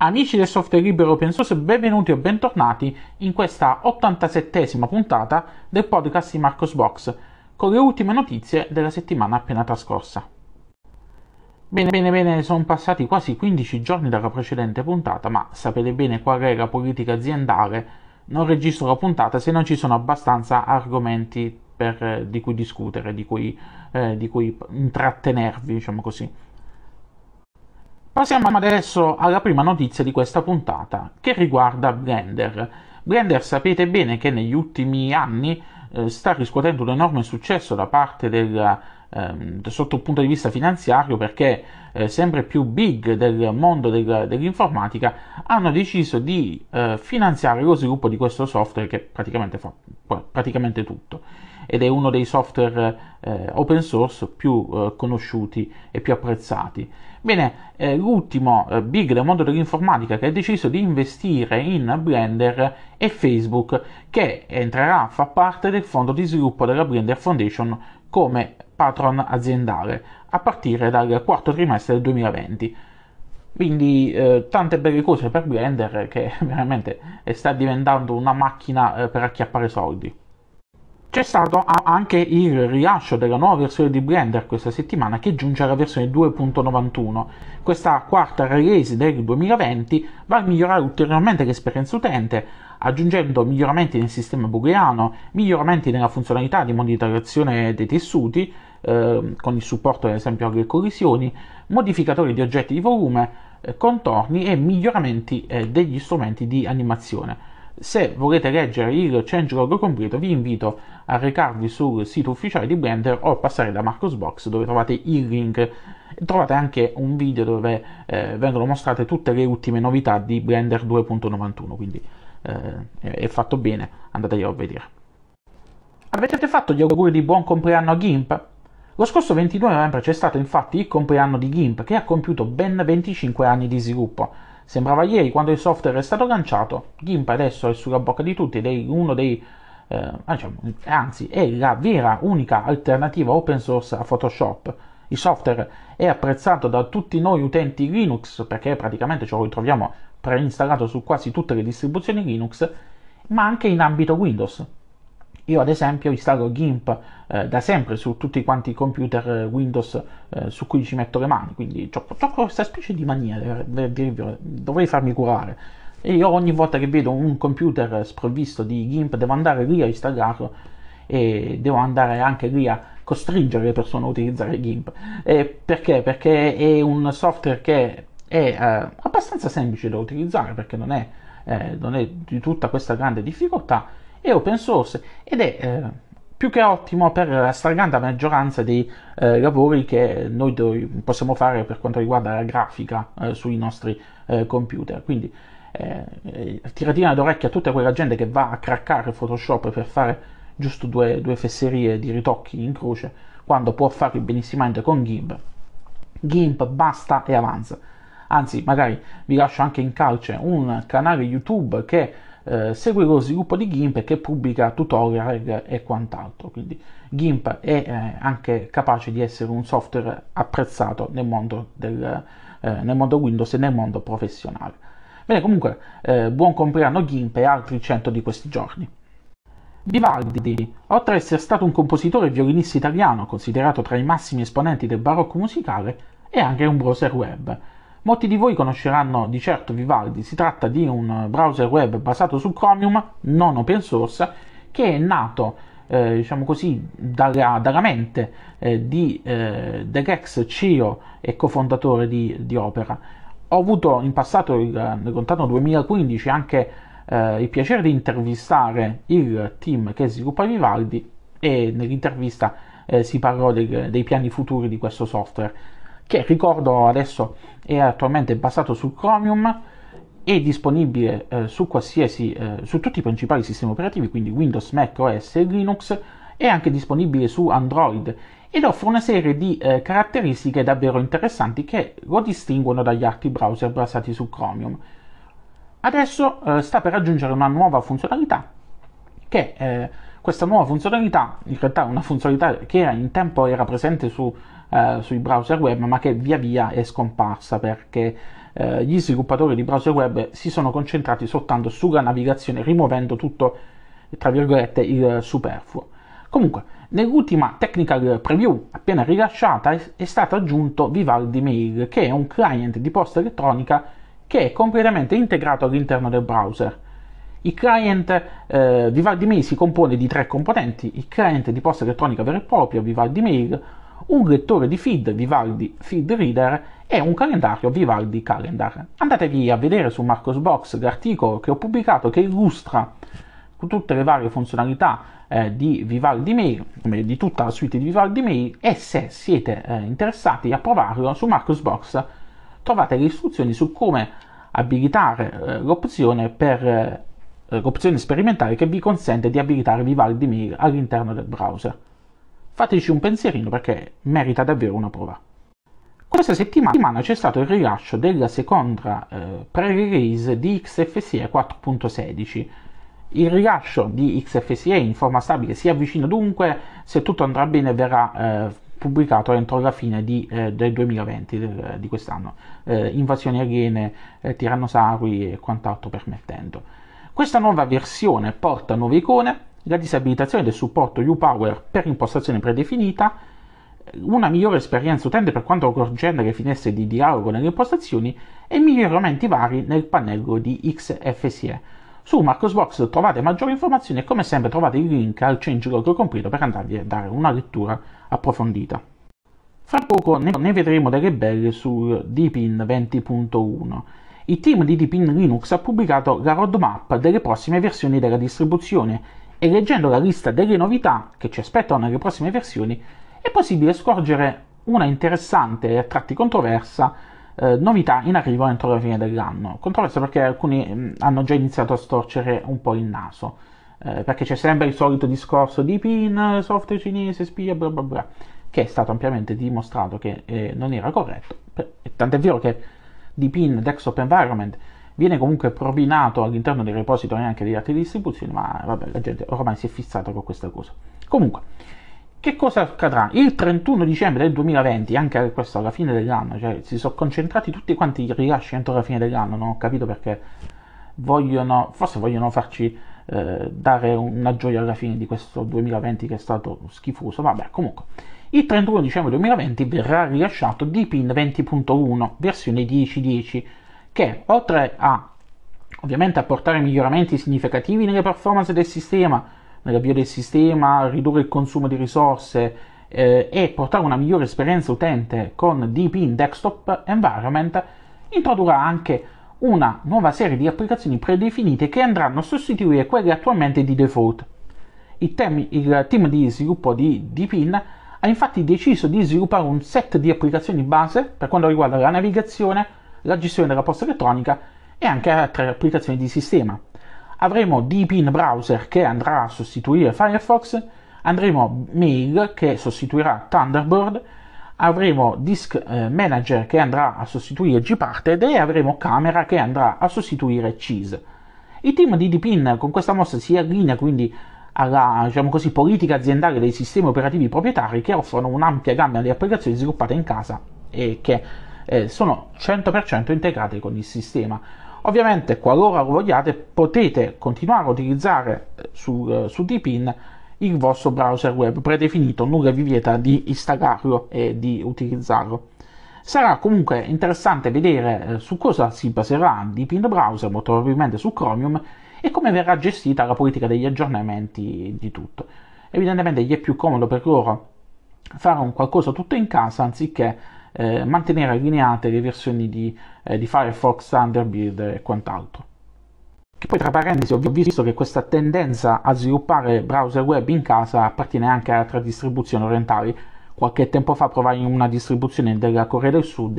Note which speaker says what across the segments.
Speaker 1: Amici del software libero open source, benvenuti o bentornati in questa 87esima puntata del podcast di Marcos Box, con le ultime notizie della settimana appena trascorsa. Bene, bene, bene, sono passati quasi 15 giorni dalla precedente puntata, ma sapete bene qual è la politica aziendale, non registro la puntata se non ci sono abbastanza argomenti per, di cui discutere, di cui, eh, di cui intrattenervi, diciamo così. Passiamo adesso alla prima notizia di questa puntata, che riguarda Blender. Blender sapete bene che negli ultimi anni eh, sta riscuotendo un enorme successo da parte del, eh, sotto il punto di vista finanziario perché eh, sempre più big del mondo del, dell'informatica hanno deciso di eh, finanziare lo sviluppo di questo software che praticamente fa praticamente tutto ed è uno dei software eh, open source più eh, conosciuti e più apprezzati. Bene, eh, l'ultimo eh, big del mondo dell'informatica che ha deciso di investire in Blender è Facebook, che entrerà a far parte del fondo di sviluppo della Blender Foundation come patron aziendale a partire dal quarto trimestre del 2020. Quindi eh, tante belle cose per Blender che veramente eh, sta diventando una macchina eh, per acchiappare soldi. C'è stato anche il rilascio della nuova versione di Blender questa settimana che giunge alla versione 2.91. Questa quarta release del 2020 va a migliorare ulteriormente l'esperienza utente, aggiungendo miglioramenti nel sistema booleano, miglioramenti nella funzionalità di monitorazione dei tessuti, eh, con il supporto ad esempio alle collisioni, modificatori di oggetti di volume, eh, contorni e miglioramenti eh, degli strumenti di animazione. Se volete leggere il changelog completo vi invito a recarvi sul sito ufficiale di Blender o passare da Marcosbox dove trovate il link trovate anche un video dove eh, vengono mostrate tutte le ultime novità di Blender 2.91 quindi eh, è fatto bene, andatelo a vedere. Avete fatto gli auguri di buon compleanno a Gimp? Lo scorso 22 novembre c'è stato infatti il compleanno di Gimp che ha compiuto ben 25 anni di sviluppo Sembrava ieri quando il software è stato lanciato, GIMP adesso è sulla bocca di tutti ed è uno dei eh, ah, diciamo, anzi è la vera unica alternativa open source a Photoshop. Il software è apprezzato da tutti noi utenti Linux perché praticamente ce lo ritroviamo preinstallato su quasi tutte le distribuzioni Linux, ma anche in ambito Windows. Io ad esempio installo GIMP eh, da sempre su tutti quanti i computer eh, Windows eh, su cui ci metto le mani, quindi ho questa specie di mania, eh, dovrei farmi curare. E io ogni volta che vedo un computer sprovvisto di GIMP devo andare lì a installarlo e devo andare anche lì a costringere le persone a utilizzare GIMP. Eh, perché? Perché è un software che è eh, abbastanza semplice da utilizzare perché non è, non è di tutta questa grande difficoltà è open source ed è eh, più che ottimo per la stragrande maggioranza dei eh, lavori che noi do- possiamo fare per quanto riguarda la grafica eh, sui nostri eh, computer. Quindi eh, eh, tiratina d'orecchio a tutta quella gente che va a craccare Photoshop per fare giusto due, due fesserie di ritocchi in croce quando può farli benissimamente con GIMP. GIMP basta e avanza. Anzi, magari vi lascio anche in calce un canale YouTube che eh, segue lo sviluppo di GIMP che pubblica tutorial e quant'altro. Quindi GIMP è eh, anche capace di essere un software apprezzato nel mondo, del, eh, nel mondo Windows e nel mondo professionale. Bene, comunque, eh, buon compleanno GIMP e altri 100 di questi giorni. Vivaldi, oltre ad essere stato un compositore e violinista italiano considerato tra i massimi esponenti del barocco musicale, è anche un browser web Molti di voi conosceranno di certo Vivaldi, si tratta di un browser web basato su Chromium, non open source, che è nato eh, diciamo così, dalla, dalla mente eh, di, eh, dell'ex CEO e cofondatore di, di, Opera. Ho avuto in passato, il, eh, nel lontano 2015, anche eh, il piacere di intervistare il team che sviluppa Vivaldi e nell'intervista eh, si parlò dei, dei piani futuri di questo software che ricordo adesso è attualmente basato su Chromium è disponibile eh, su, eh, su tutti i principali sistemi operativi, quindi Windows, Mac OS e Linux, è anche disponibile su Android ed offre una serie di eh, caratteristiche davvero interessanti che lo distinguono dagli altri browser basati su Chromium. Adesso eh, sta per aggiungere una nuova funzionalità che eh, questa nuova funzionalità, in realtà è una funzionalità che in tempo era presente su, eh, sui browser web, ma che via via è scomparsa perché eh, gli sviluppatori di browser web si sono concentrati soltanto sulla navigazione, rimuovendo tutto, tra virgolette, il superfluo. Comunque, nell'ultima technical preview appena rilasciata è, è stato aggiunto Vivaldi Mail, che è un client di posta elettronica che è completamente integrato all'interno del browser il client eh, Vivaldi Mail si compone di tre componenti, il client di posta elettronica vera e propria, Vivaldi Mail, un lettore di feed, Vivaldi Feed Reader, e un calendario Vivaldi Calendar. Andatevi a vedere su Marcosbox l'articolo che ho pubblicato che illustra tutte le varie funzionalità eh, di Vivaldi Mail, di tutta la suite di Vivaldi Mail e se siete eh, interessati a provarlo su Marcosbox trovate le istruzioni su come abilitare eh, l'opzione per eh, eh, opzione sperimentale che vi consente di abilitare Vivaldi Mail all'interno del browser. Fateci un pensierino perché merita davvero una prova. Questa settimana c'è stato il rilascio della seconda eh, pre-release di XFSE 4.16. Il rilascio di XFSE in forma stabile si avvicina dunque, se tutto andrà bene verrà eh, pubblicato entro la fine di, eh, del 2020, del, di quest'anno, eh, invasioni aliene, eh, tirannosauri e quant'altro permettendo. Questa nuova versione porta nuove icone, la disabilitazione del supporto U-Power per impostazione predefinita, una migliore esperienza utente per quanto riguarda le finestre di dialogo nelle impostazioni e miglioramenti vari nel pannello di XFSE. Su Marcosbox trovate maggiori informazioni e come sempre trovate il link al changelog completo per andarvi a dare una lettura approfondita. Fra poco ne vedremo delle belle sul Dpin 20.1 il team di Deep in Linux ha pubblicato la roadmap delle prossime versioni della distribuzione e leggendo la lista delle novità che ci aspettano nelle prossime versioni è possibile scorgere una interessante e a tratti controversa eh, novità in arrivo entro la fine dell'anno. Controversa perché alcuni mh, mm, hanno già iniziato a storcere un po' il naso, eh, perché c'è sempre il solito discorso di PIN, software cinese, spia, bla bla bla, che è stato ampiamente dimostrato che eh, non era corretto. tant'è vero che di pin desktop environment viene comunque propinato all'interno del repository anche degli altri distribuzioni, ma vabbè, la gente ormai si è fissata con questa cosa. Comunque, che cosa accadrà? Il 31 dicembre del 2020, anche questo alla fine dell'anno, cioè si sono concentrati tutti quanti i rilasci entro la fine dell'anno, non ho capito perché vogliono, forse vogliono farci eh, dare una gioia alla fine di questo 2020 che è stato schifoso, vabbè, comunque. Il 31 dicembre 2020 verrà rilasciato Dpin 20.1 versione 10.10 che oltre a ovviamente apportare miglioramenti significativi nelle performance del sistema, nell'avvio del sistema, ridurre il consumo di risorse eh, e portare una migliore esperienza utente con Dpin Desktop Environment, introdurrà anche una nuova serie di applicazioni predefinite che andranno a sostituire quelle attualmente di default. Il, temi, il team di sviluppo di Dpin ha infatti deciso di sviluppare un set di applicazioni base per quanto riguarda la navigazione, la gestione della posta elettronica e anche altre applicazioni di sistema. Avremo Deepin Browser che andrà a sostituire Firefox, andremo Mail che sostituirà Thunderbird, avremo Disk eh, Manager che andrà a sostituire Gparted e avremo Camera che andrà a sostituire Cheese. Il team di Deepin con questa mossa si allinea quindi alla diciamo così, politica aziendale dei sistemi operativi proprietari che offrono un'ampia gamma di applicazioni sviluppate in casa e che eh, sono 100% integrate con il sistema. Ovviamente, qualora lo vogliate, potete continuare a utilizzare eh, su, eh, su Dpin il vostro browser web predefinito, nulla vi vieta di installarlo e di utilizzarlo. Sarà comunque interessante vedere eh, su cosa si baserà Dpin Browser, molto probabilmente su Chromium, e come verrà gestita la politica degli aggiornamenti di tutto. Evidentemente gli è più comodo per loro fare un qualcosa tutto in casa anziché eh, mantenere allineate le versioni di, eh, di Firefox, Thunderbird e quant'altro. Che poi tra parentesi ho visto che questa tendenza a sviluppare browser web in casa appartiene anche a altre distribuzioni orientali. Qualche tempo fa provai una distribuzione della Corea del Sud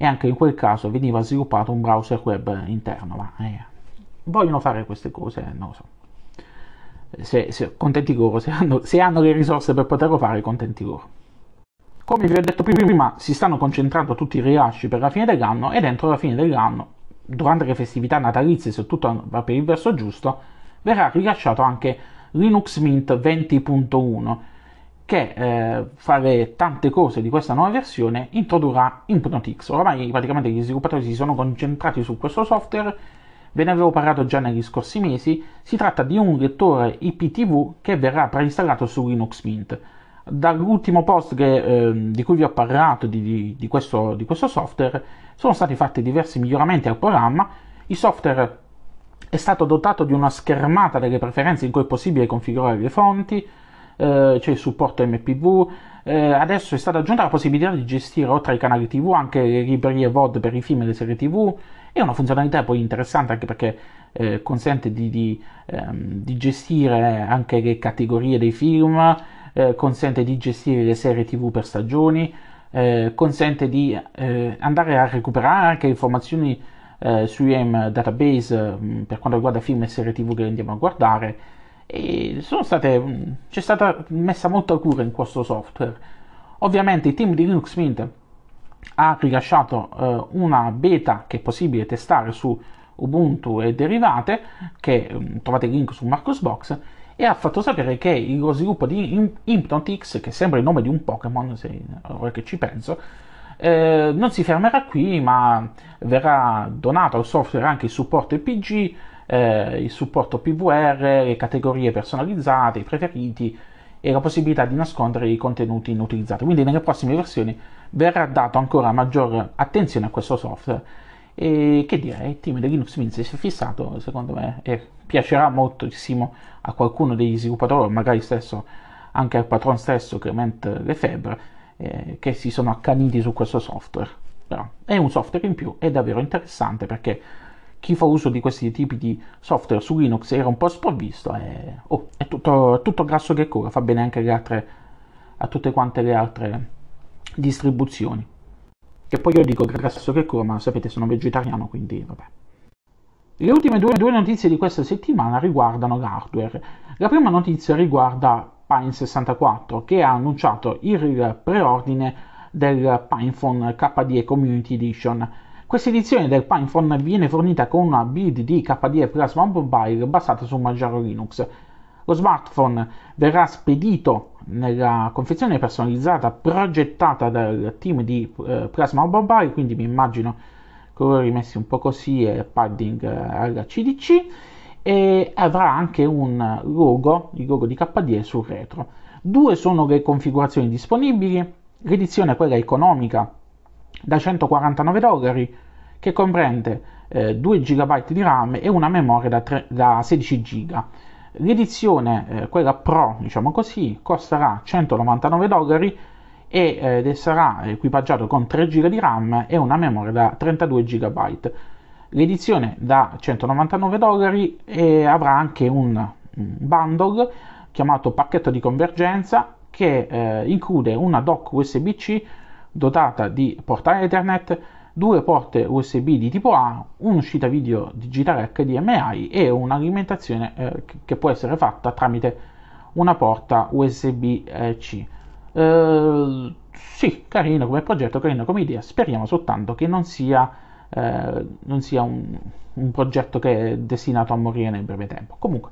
Speaker 1: e anche in quel caso veniva sviluppato un browser web interno. Ma, eh vogliono fare queste cose, non lo so. Se, se, contenti loro, se hanno, se hanno le risorse per poterlo fare, contenti loro. Come vi ho detto prima, si stanno concentrando tutti i rilasci per la fine dell'anno e dentro la fine dell'anno, durante le festività natalizie, se tutto va per il verso giusto, verrà rilasciato anche Linux Mint 20.1 che eh, fra le tante cose di questa nuova versione introdurrà InpnoTix. Ormai praticamente gli sviluppatori si sono concentrati su questo software ve ne avevo parlato già negli scorsi mesi, si tratta di un lettore IPTV che verrà preinstallato su Linux Mint. Dall'ultimo post che, eh, di cui vi ho parlato di, di, di, questo, di questo software sono stati fatti diversi miglioramenti al programma, il software è stato dotato di una schermata delle preferenze in cui è possibile configurare le fonti, eh, c'è il supporto MPV, eh, adesso è stata aggiunta la possibilità di gestire oltre ai canali TV anche le librerie VOD per i film e le serie TV, è una funzionalità poi interessante anche perché eh, consente di, di, ehm, di, gestire anche le categorie dei film, eh, consente di gestire le serie tv per stagioni, eh, consente di eh, andare a recuperare anche informazioni eh, su IAM database mh, mm, per quanto riguarda film e serie tv che andiamo a guardare e state, mh, mm, c'è stata messa molta cura in questo software. Ovviamente il team di Linux Mint ha rilasciato eh, una beta che è possibile testare su Ubuntu e derivate, che mm, trovate il link su Marcosbox, e ha fatto sapere che lo sviluppo di Hypnotix, che sembra il nome di un Pokémon, se ora che ci penso, eh, non si fermerà qui, ma verrà donato al software anche il supporto EPG, eh, il supporto PVR, le categorie personalizzate, i preferiti, e la possibilità di nascondere i contenuti inutilizzati. Quindi nelle prossime versioni verrà data ancora maggior attenzione a questo software e che dire, il team di Linux Mint si è fissato, secondo me, e piacerà moltissimo a qualcuno degli sviluppatori, magari stesso anche al patron stesso, Clement Lefebvre, eh, che si sono accaniti su questo software. Però è un software in più, è davvero interessante perché chi fa uso di questi tipi di software su Linux era un po' sprovvisto e oh, è tutto, tutto grasso che cura, fa bene anche altre, a tutte quante le altre distribuzioni. Che poi io dico grasso che cura, ma sapete sono vegetariano, quindi vabbè. Le ultime due, due notizie di questa settimana riguardano l'hardware. La prima notizia riguarda Pine64 che ha annunciato il preordine del PinePhone KDE Community Edition questa edizione del PinePhone viene fornita con una build di KDE Plasma Mobile basata su Manjaro Linux. Lo smartphone verrà spedito nella confezione personalizzata progettata dal team di eh, Plasma Mobile, quindi mi immagino colori messi un po' così e padding eh, alla CDC e avrà anche un logo, il logo di KDE sul retro. Due sono le configurazioni disponibili, l'edizione quella economica da 149 dollari che comprende eh, 2 GB di RAM e una memoria da, 3, da 16 GB. L'edizione, eh, quella Pro, diciamo così, costerà 199 dollari eh, ed sarà equipaggiato con 3 GB di RAM e una memoria da 32 GB. L'edizione da 199 dollari avrà anche un mm, bundle chiamato pacchetto di convergenza che eh, include una dock USB-C dotata di portale Ethernet, due porte USB di tipo A, un'uscita video digitale HDMI e un'alimentazione eh, che può essere fatta tramite una porta USB-C. Eh, eh, sì, carino come progetto, carino come idea, speriamo soltanto che non sia, eh, non sia un, un, progetto che è destinato a morire nel breve tempo. Comunque,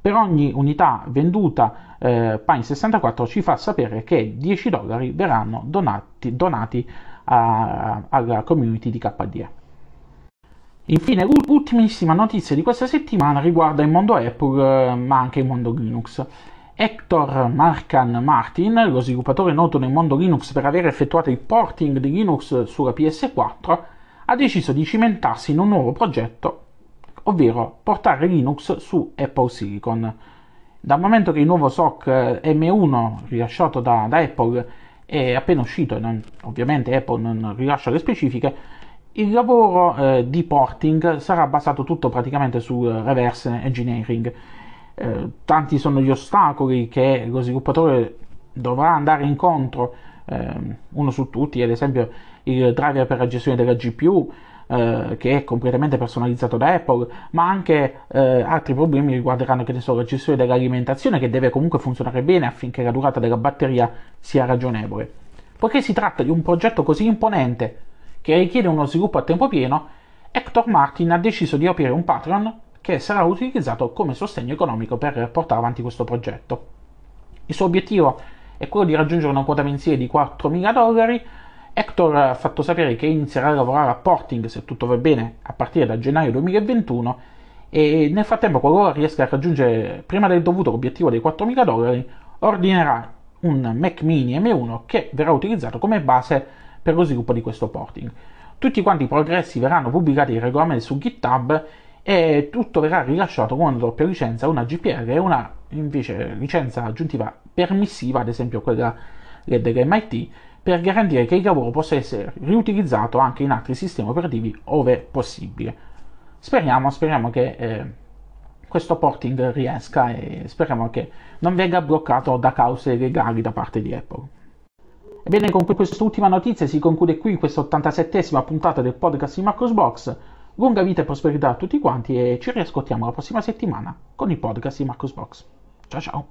Speaker 1: per ogni unità venduta eh, Pine 64 ci fa sapere che 10 dollari verranno donati, donati a, alla community di KDE. Infine, l'ultimissima notizia di questa settimana riguarda il mondo Apple, eh, ma anche il mondo Linux. Hector Markan Martin, lo sviluppatore noto nel mondo Linux per aver effettuato il porting di Linux sulla PS4, ha deciso di cimentarsi in un nuovo progetto, ovvero portare Linux su Apple Silicon. Dal momento che il nuovo SOC eh, M1 rilasciato da, da Apple è appena uscito, e ovviamente Apple non rilascia le specifiche, il lavoro eh, di porting sarà basato tutto praticamente sul eh, reverse engineering. Eh, tanti sono gli ostacoli che lo sviluppatore dovrà andare incontro, eh, uno su tutti, ad esempio il driver per la gestione della GPU, eh, che è completamente personalizzato da Apple, ma anche eh, altri problemi riguarderanno, che ne so, la gestione dell'alimentazione che deve comunque funzionare bene affinché la durata della batteria sia ragionevole. Poiché si tratta di un progetto così imponente che richiede uno sviluppo a tempo pieno, Hector Martin ha deciso di aprire un Patreon che sarà utilizzato come sostegno economico per portare avanti questo progetto. Il suo obiettivo è quello di raggiungere una quota mensile di 4.000 dollari Hector ha fatto sapere che inizierà a lavorare a Porting, se tutto va bene, a partire da gennaio 2021 e nel frattempo qualora riesca a raggiungere prima del dovuto l'obiettivo dei 4.000 dollari, ordinerà un Mac mini M1 che verrà utilizzato come base per lo sviluppo di questo porting. Tutti quanti i progressi verranno pubblicati regolarmente su GitHub e tutto verrà rilasciato con una doppia licenza, una GPL e una invece licenza aggiuntiva permissiva, ad esempio quella dell'MIT, per garantire che il lavoro possa essere riutilizzato anche in altri sistemi operativi ove possibile. Speriamo, speriamo che eh, questo porting riesca e speriamo che non venga bloccato da cause legali da parte di Apple. Ebbene, con quest'ultima notizia si conclude qui questa 87esima puntata del podcast di Marcos Box. Lunga vita e prosperità a tutti quanti e ci riascoltiamo la prossima settimana con il podcast di Marcos Box. Ciao ciao!